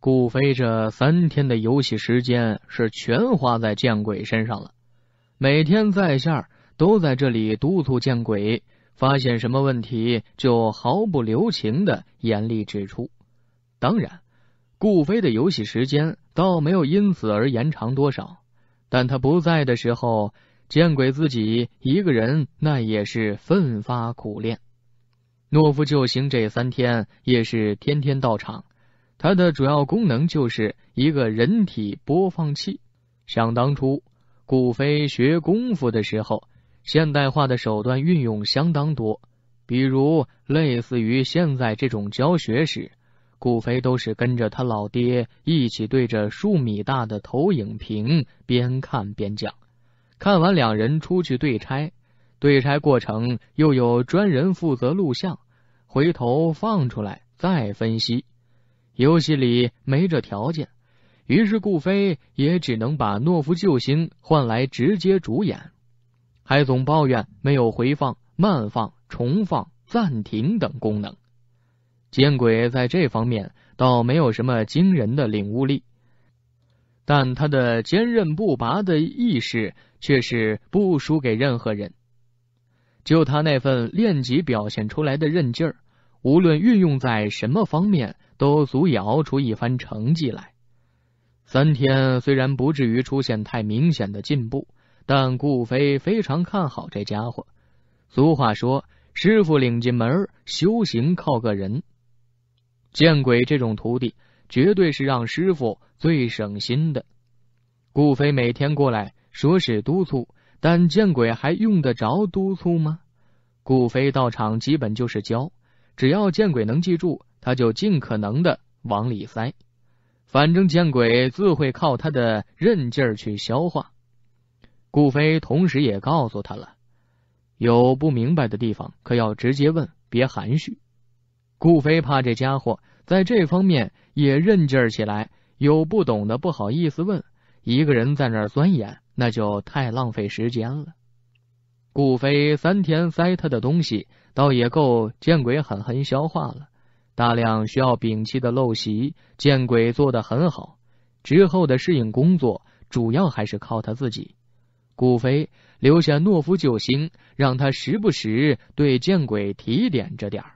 顾飞这三天的游戏时间是全花在见鬼身上了，每天在线都在这里督促见鬼，发现什么问题就毫不留情的严厉指出。当然，顾飞的游戏时间倒没有因此而延长多少，但他不在的时候，见鬼自己一个人那也是奋发苦练。懦夫救星这三天也是天天到场。它的主要功能就是一个人体播放器。想当初，顾飞学功夫的时候，现代化的手段运用相当多，比如类似于现在这种教学时，顾飞都是跟着他老爹一起对着数米大的投影屏边看边讲。看完，两人出去对拆，对拆过程又有专人负责录像，回头放出来再分析。游戏里没这条件，于是顾飞也只能把懦夫救星换来直接主演，还总抱怨没有回放、慢放、重放、暂停等功能。见鬼，在这方面倒没有什么惊人的领悟力，但他的坚韧不拔的意识却是不输给任何人。就他那份练级表现出来的韧劲儿。无论运用在什么方面，都足以熬出一番成绩来。三天虽然不至于出现太明显的进步，但顾飞非常看好这家伙。俗话说：“师傅领进门，修行靠个人。”见鬼，这种徒弟绝对是让师傅最省心的。顾飞每天过来说是督促，但见鬼，还用得着督促吗？顾飞到场基本就是教。只要见鬼能记住，他就尽可能的往里塞，反正见鬼自会靠他的韧劲儿去消化。顾飞同时也告诉他了，有不明白的地方可要直接问，别含蓄。顾飞怕这家伙在这方面也韧劲儿起来，有不懂的不好意思问，一个人在那儿钻研那就太浪费时间了。顾飞三天塞他的东西。倒也够见鬼，狠狠消化了大量需要摒弃的陋习。见鬼做的很好，之后的适应工作主要还是靠他自己。顾飞留下诺夫救星，让他时不时对见鬼提点着点儿。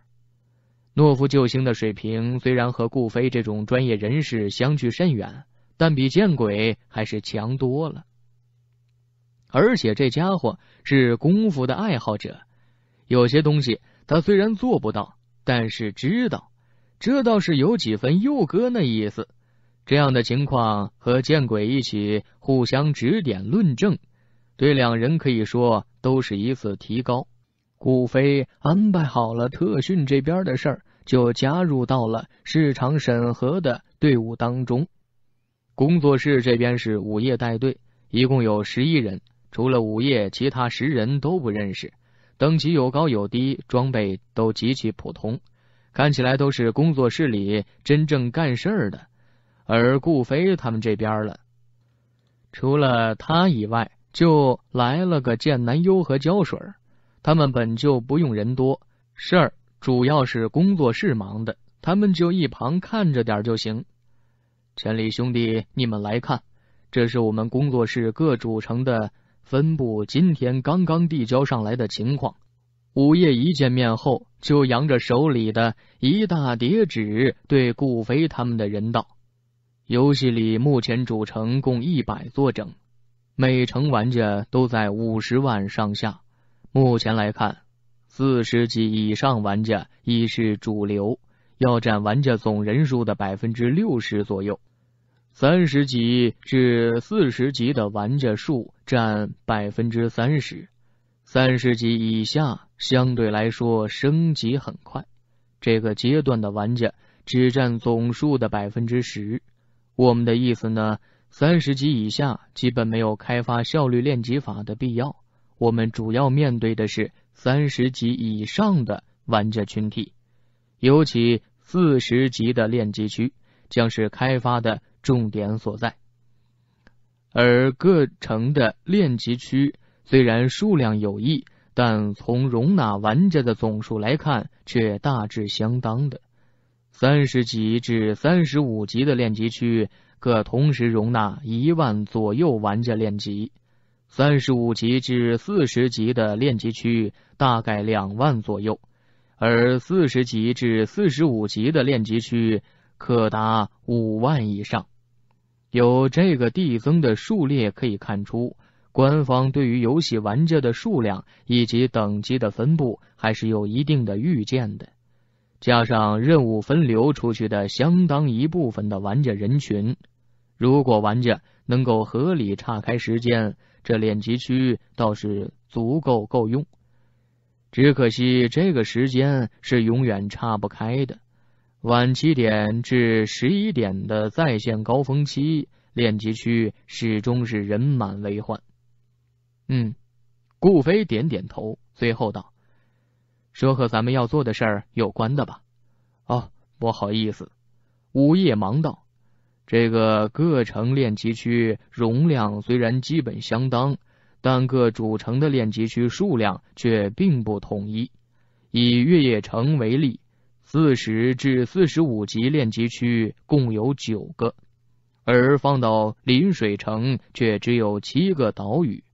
诺夫救星的水平虽然和顾飞这种专业人士相距甚远，但比见鬼还是强多了。而且这家伙是功夫的爱好者。有些东西他虽然做不到，但是知道，这倒是有几分佑哥那意思。这样的情况和见鬼一起互相指点论证，对两人可以说都是一次提高。顾飞安排好了特训这边的事儿，就加入到了市场审核的队伍当中。工作室这边是午夜带队，一共有十一人，除了午夜，其他十人都不认识。等级有高有低，装备都极其普通，看起来都是工作室里真正干事儿的。而顾飞他们这边了，除了他以外，就来了个剑南优和胶水。他们本就不用人多，事儿主要是工作室忙的，他们就一旁看着点就行。陈里兄弟，你们来看，这是我们工作室各组成的。分布今天刚刚递交上来的情况，午夜一见面后，就扬着手里的一大叠纸，对顾飞他们的人道：“游戏里目前主城共一百座整，每城玩家都在五十万上下。目前来看，四十级以上玩家已是主流，要占玩家总人数的百分之六十左右。”三十级至四十级的玩家数占百分之三十，三十级以下相对来说升级很快，这个阶段的玩家只占总数的百分之十。我们的意思呢，三十级以下基本没有开发效率练级法的必要，我们主要面对的是三十级以上的玩家群体，尤其四十级的练级区将是开发的。重点所在，而各城的练级区虽然数量有异，但从容纳玩家的总数来看，却大致相当的。三十级至三十五级的练级区可同时容纳一万左右玩家练级，三十五级至四十级的练级区大概两万左右，而四十级至四十五级的练级区可达五万以上。有这个递增的数列可以看出，官方对于游戏玩家的数量以及等级的分布还是有一定的预见的。加上任务分流出去的相当一部分的玩家人群，如果玩家能够合理岔开时间，这练级区倒是足够够用。只可惜这个时间是永远岔不开的。晚七点至十一点的在线高峰期，练级区始终是人满为患。嗯，顾飞点点头，最后道：“说和咱们要做的事儿有关的吧？”哦，不好意思，午夜忙道。这个各城练级区容量虽然基本相当，但各主城的练级区数量却并不统一。以月夜城为例。四十至四十五级练级区共有九个，而放到临水城却只有七个岛屿，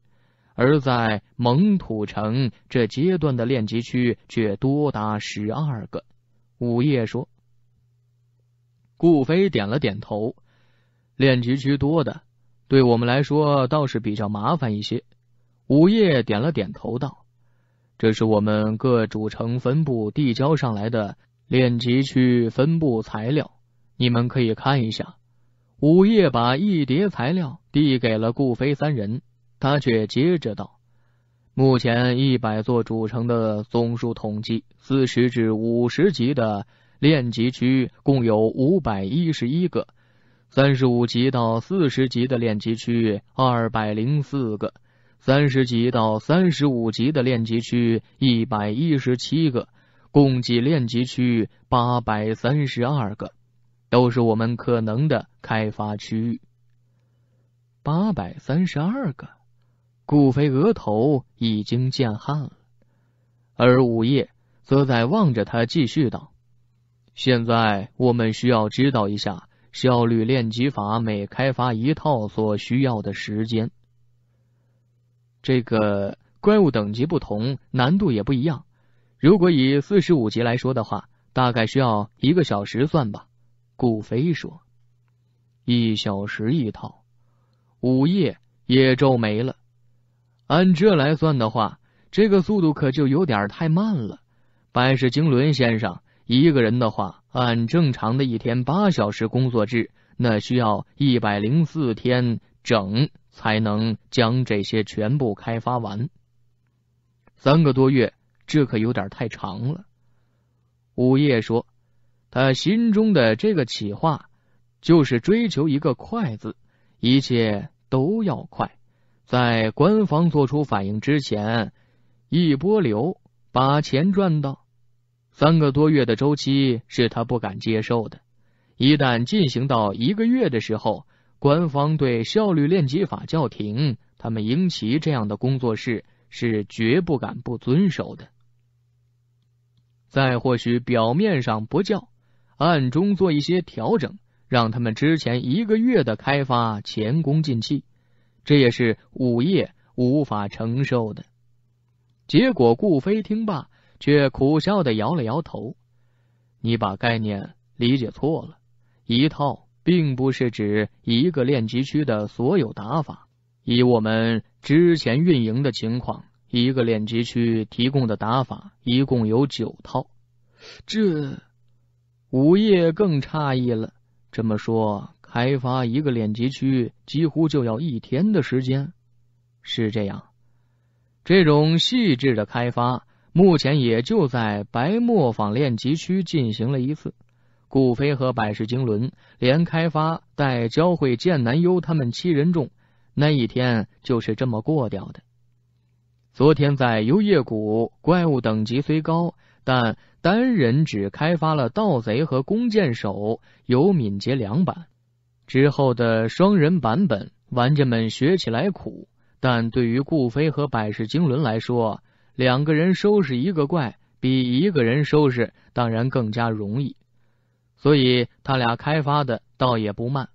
而在蒙土城这阶段的练级区却多达十二个。午夜说，顾飞点了点头，练级区多的，对我们来说倒是比较麻烦一些。午夜点了点头道：“这是我们各主城分部递交上来的。”练级区分布材料，你们可以看一下。午夜把一叠材料递给了顾飞三人，他却接着道：“目前一百座主城的总数统计，四十至五十级的练级区共有五百一十一个，三十五级到四十级的练级区二百零四个，三十级到三十五级的练级区一百一十七个。”共计练级区域八百三十二个，都是我们可能的开发区域。八百三十二个，顾飞额头已经见汗了，而午夜则在望着他，继续道：“现在我们需要知道一下效率练级法每开发一套所需要的时间。这个怪物等级不同，难度也不一样。”如果以四十五级来说的话，大概需要一个小时算吧。顾飞说：“一小时一套。”午夜也皱眉了。按这来算的话，这个速度可就有点太慢了。白石经纶先生一个人的话，按正常的一天八小时工作制，那需要一百零四天整才能将这些全部开发完。三个多月。这可有点太长了。午夜说，他心中的这个企划就是追求一个“快”字，一切都要快。在官方做出反应之前，一波流把钱赚到三个多月的周期是他不敢接受的。一旦进行到一个月的时候，官方对效率练级法叫停，他们英奇这样的工作室是绝不敢不遵守的。再或许表面上不叫，暗中做一些调整，让他们之前一个月的开发前功尽弃，这也是午夜无法承受的结果。顾飞听罢，却苦笑的摇了摇头：“你把概念理解错了，一套并不是指一个练级区的所有打法。以我们之前运营的情况。”一个练级区提供的打法一共有九套，这午夜更诧异了。这么说，开发一个练级区几乎就要一天的时间，是这样？这种细致的开发，目前也就在白磨坊练级区进行了一次。顾飞和百世经纶连开发带教会剑南幽他们七人众，那一天就是这么过掉的。昨天在幽夜谷，怪物等级虽高，但单人只开发了盗贼和弓箭手，有敏捷两版。之后的双人版本，玩家们学起来苦，但对于顾飞和百世经纶来说，两个人收拾一个怪比一个人收拾当然更加容易，所以他俩开发的倒也不慢。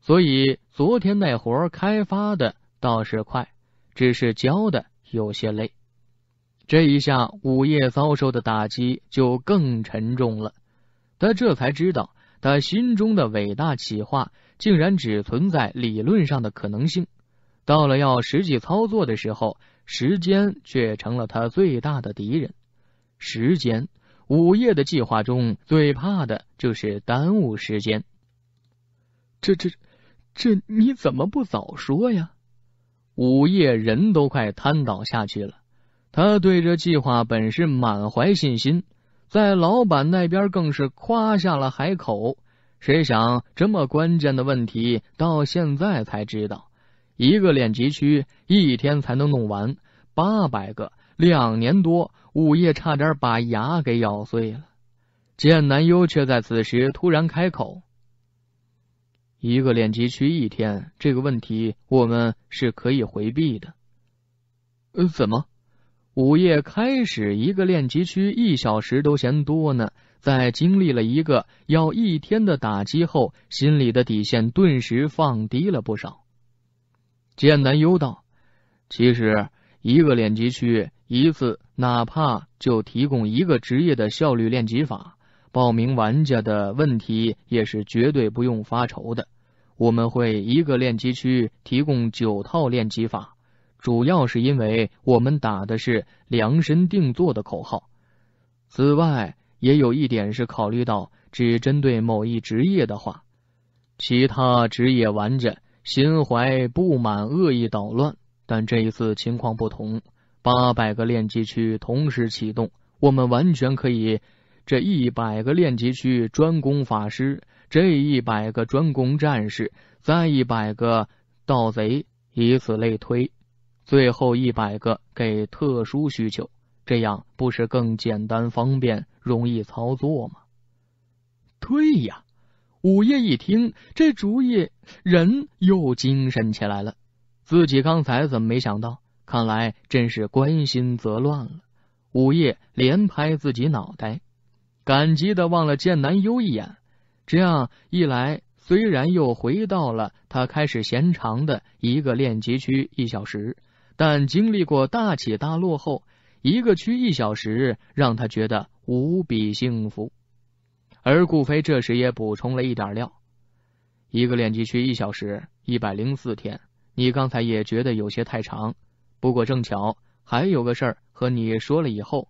所以昨天那活开发的倒是快，只是教的。有些累，这一下午夜遭受的打击就更沉重了。他这才知道，他心中的伟大企划竟然只存在理论上的可能性。到了要实际操作的时候，时间却成了他最大的敌人。时间，午夜的计划中最怕的就是耽误时间。这、这、这，你怎么不早说呀？午夜人都快瘫倒下去了，他对这计划本是满怀信心，在老板那边更是夸下了海口。谁想这么关键的问题到现在才知道，一个练级区一天才能弄完八百个，两年多，午夜差点把牙给咬碎了。剑南优却在此时突然开口。一个练级区一天这个问题我们是可以回避的。呃，怎么午夜开始一个练级区一小时都嫌多呢？在经历了一个要一天的打击后，心里的底线顿时放低了不少。剑南幽道，其实一个练级区一次哪怕就提供一个职业的效率练级法。报名玩家的问题也是绝对不用发愁的，我们会一个练级区提供九套练级法，主要是因为我们打的是量身定做的口号。此外，也有一点是考虑到只针对某一职业的话，其他职业玩家心怀不满、恶意捣乱。但这一次情况不同，八百个练级区同时启动，我们完全可以。这一百个练级区专攻法师，这一百个专攻战士，再一百个盗贼，以此类推，最后一百个给特殊需求，这样不是更简单方便、容易操作吗？对呀，午夜一听这主意，人又精神起来了。自己刚才怎么没想到？看来真是关心则乱了。午夜连拍自己脑袋。感激的望了剑南优一眼，这样一来，虽然又回到了他开始嫌长的一个练级区一小时，但经历过大起大落后，一个区一小时让他觉得无比幸福。而顾飞这时也补充了一点料：一个练级区一小时，一百零四天。你刚才也觉得有些太长，不过正巧还有个事儿和你说了以后。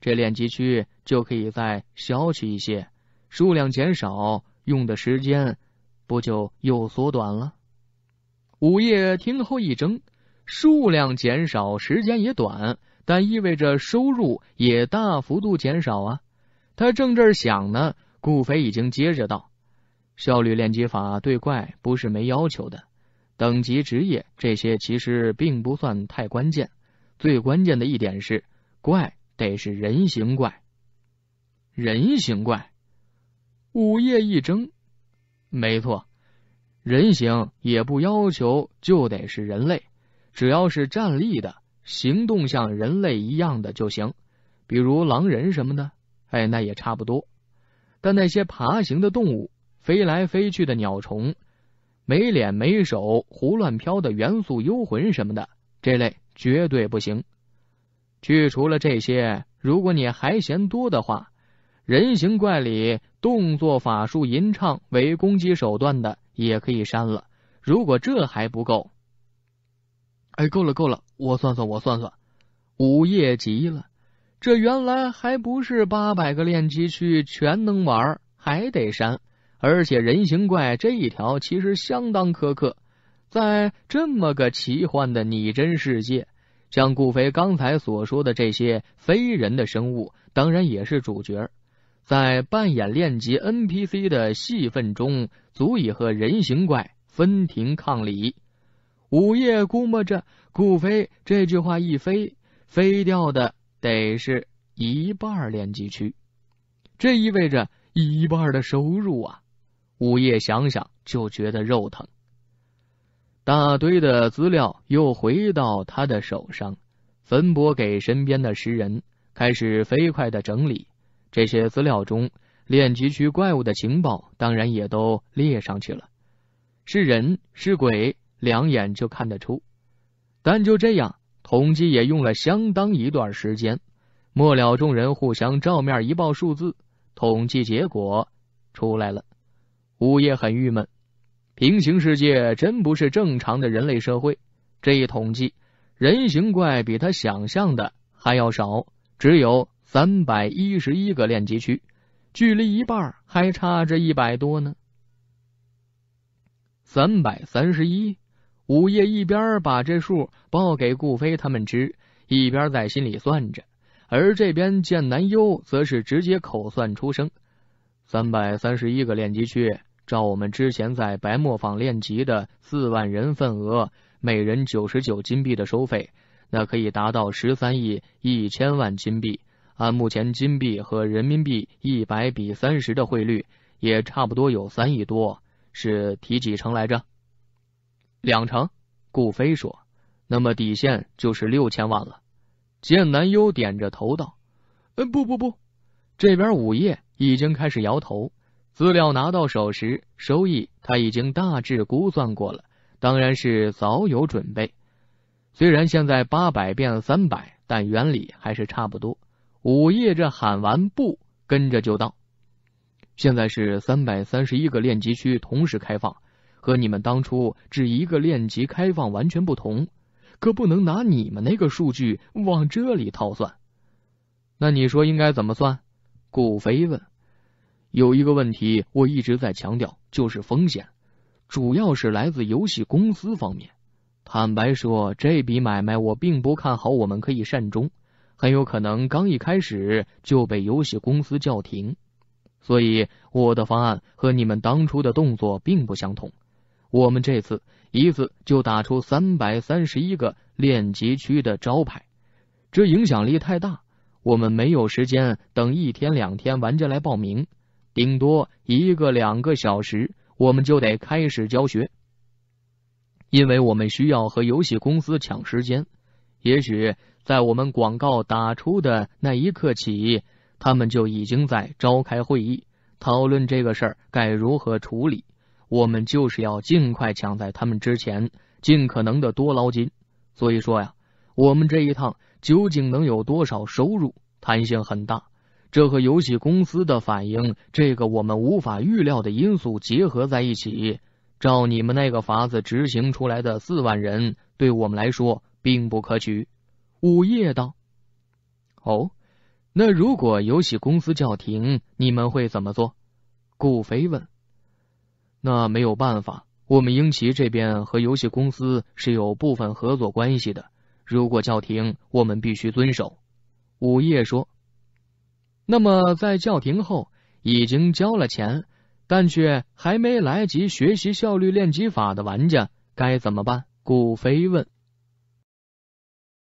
这练级区就可以再小去一些，数量减少，用的时间不就又缩短了？午夜听后一怔，数量减少，时间也短，但意味着收入也大幅度减少啊！他正这想呢，顾飞已经接着道：“效率练级法对怪不是没要求的，等级、职业这些其实并不算太关键，最关键的一点是怪。”得是人形怪，人形怪。午夜一睁，没错，人形也不要求就得是人类，只要是站立的、行动像人类一样的就行，比如狼人什么的，哎，那也差不多。但那些爬行的动物、飞来飞去的鸟虫、没脸没手胡乱飘的元素幽魂什么的，这类绝对不行。去除了这些，如果你还嫌多的话，人形怪里动作、法术吟唱为攻击手段的也可以删了。如果这还不够，哎，够了够了，我算算我算算，午夜急了，这原来还不是八百个练级区全能玩，还得删。而且人形怪这一条其实相当苛刻，在这么个奇幻的拟真世界。像顾飞刚才所说的这些非人的生物，当然也是主角，在扮演练级 NPC 的戏份中，足以和人形怪分庭抗礼。午夜估摸着，顾飞这句话一飞，飞掉的得是一半练级区，这意味着一半的收入啊！午夜想想就觉得肉疼。大堆的资料又回到他的手上，分拨给身边的十人，开始飞快的整理。这些资料中，练级区怪物的情报当然也都列上去了。是人是鬼，两眼就看得出。但就这样，统计也用了相当一段时间。末了，众人互相照面一报数字，统计结果出来了。午夜很郁闷。平行世界真不是正常的人类社会。这一统计，人形怪比他想象的还要少，只有三百一十一个练级区，距离一半还差着一百多呢。三百三十一，午夜一边把这数报给顾飞他们吃，一边在心里算着。而这边剑南幽则是直接口算出声：“三百三十一个练级区。”照我们之前在白磨坊练级的四万人份额，每人九十九金币的收费，那可以达到十三亿一千万金币。按目前金币和人民币一百比三十的汇率，也差不多有三亿多。是提几成来着？两成？顾飞说。那么底线就是六千万了。剑南优点着头道：“呃，不不不，这边午夜已经开始摇头。”资料拿到手时，收益他已经大致估算过了，当然是早有准备。虽然现在八百变三百，但原理还是差不多。午夜这喊完不，跟着就到。现在是三百三十一个练级区同时开放，和你们当初只一个练级开放完全不同，可不能拿你们那个数据往这里套算。那你说应该怎么算？顾飞问。有一个问题，我一直在强调，就是风险，主要是来自游戏公司方面。坦白说，这笔买卖我并不看好，我们可以善终，很有可能刚一开始就被游戏公司叫停。所以我的方案和你们当初的动作并不相同。我们这次一次就打出三百三十一个练级区的招牌，这影响力太大，我们没有时间等一天两天玩家来报名。顶多一个两个小时，我们就得开始教学，因为我们需要和游戏公司抢时间。也许在我们广告打出的那一刻起，他们就已经在召开会议，讨论这个事儿该如何处理。我们就是要尽快抢在他们之前，尽可能的多捞金。所以说呀，我们这一趟究竟能有多少收入，弹性很大。这和游戏公司的反应，这个我们无法预料的因素结合在一起，照你们那个法子执行出来的四万人，对我们来说并不可取。午夜道：“哦，那如果游戏公司叫停，你们会怎么做？”顾飞问。“那没有办法，我们英奇这边和游戏公司是有部分合作关系的，如果叫停，我们必须遵守。”午夜说。那么，在叫停后已经交了钱，但却还没来及学习效率练级法的玩家该怎么办？顾飞问。